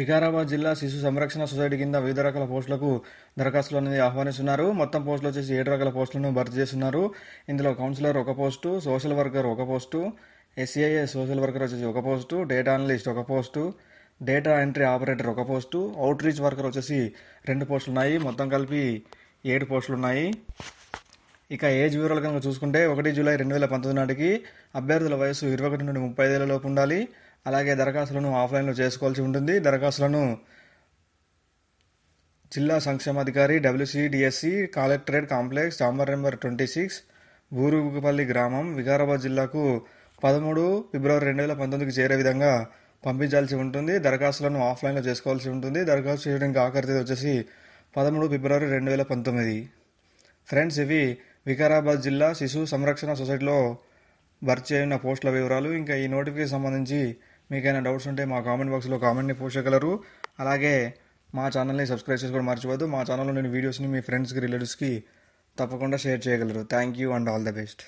వికారాబాద్ జిల్లా శిశు సంరక్షణ సొసైటీ కింద వివిధ రకాల పోస్టులకు దరఖాస్తులు అనేది ఆహ్వానిస్తున్నారు మొత్తం పోస్టులు వచ్చేసి ఏడు రకాల పోస్టులను భర్తీ చేస్తున్నారు ఇందులో కౌన్సిలర్ ఒక పోస్టు సోషల్ వర్కర్ ఒక post SAA e social worker వచ్చేసి ఒక పోస్టు డేటా అనలిస్ట్ ఒక పోస్టు డేటా ఎంట్రీ ఆపరేటర్ ఒక పోస్టు అవుట్ రీచ్ వర్కర్ వచ్చేసి రెండు పోస్టులు ఉన్నాయి మొత్తం కలిపి ఏడు పోస్టులు ఉన్నాయి ఇక ఏజ్ వివరాలు కనుక చూసుకుంటే ఒకటి జూలై రెండు వేల పంతొమ్మిది నాటికి అభ్యర్థుల వయసు ఇరవై ఒకటి నుండి ముప్పై ఐదేళ్ళలోపు ఉండాలి అలాగే దరఖాస్తులను ఆఫ్లైన్లో చేసుకోవాల్సి ఉంటుంది దరఖాస్తులను జిల్లా సంక్షేమాధికారి WCDSC collectorate complex chamber number twenty six Burugupalli గ్రామం వికారాబాద్ జిల్లాకు పదమూడు ఫిబ్రవరి రెండు వేల పంతొమ్మిదికి చేరే విధంగా పంపించాల్సి ఉంటుంది దరఖాస్తులను ఆఫ్లైన్లో చేసుకోవాల్సి ఉంటుంది దరఖాస్తు చేయడానికి ఆఖరి తేదీ వచ్చేసి పదమూడు ఫిబ్రవరి రెండు వేల పంతొమ్మిది ఫ్రెండ్స్ ఇవి వికారాబాద్ జిల్లా శిశు సంరక్షణ సొసైటీలో భర్తీ అయిన పోస్టుల వివరాలు ఇంకా ఈ నోటిఫికేషన్ సంబంధించి మీకైనా డౌట్స్ ఉంటే మా కామెంట్ బాక్స్లో కామెంట్ని పోషగలరు అలాగే మా ఛానల్ని సబ్స్క్రైబ్ చేసుకోవడం మర్చిపోద్దు మా ఛానల్లో నేను వీడియోస్ని మీ ఫ్రెండ్స్కి రిలేటివ్స్కి తప్పకుండా షేర్ చేయగలరు thank you and all the best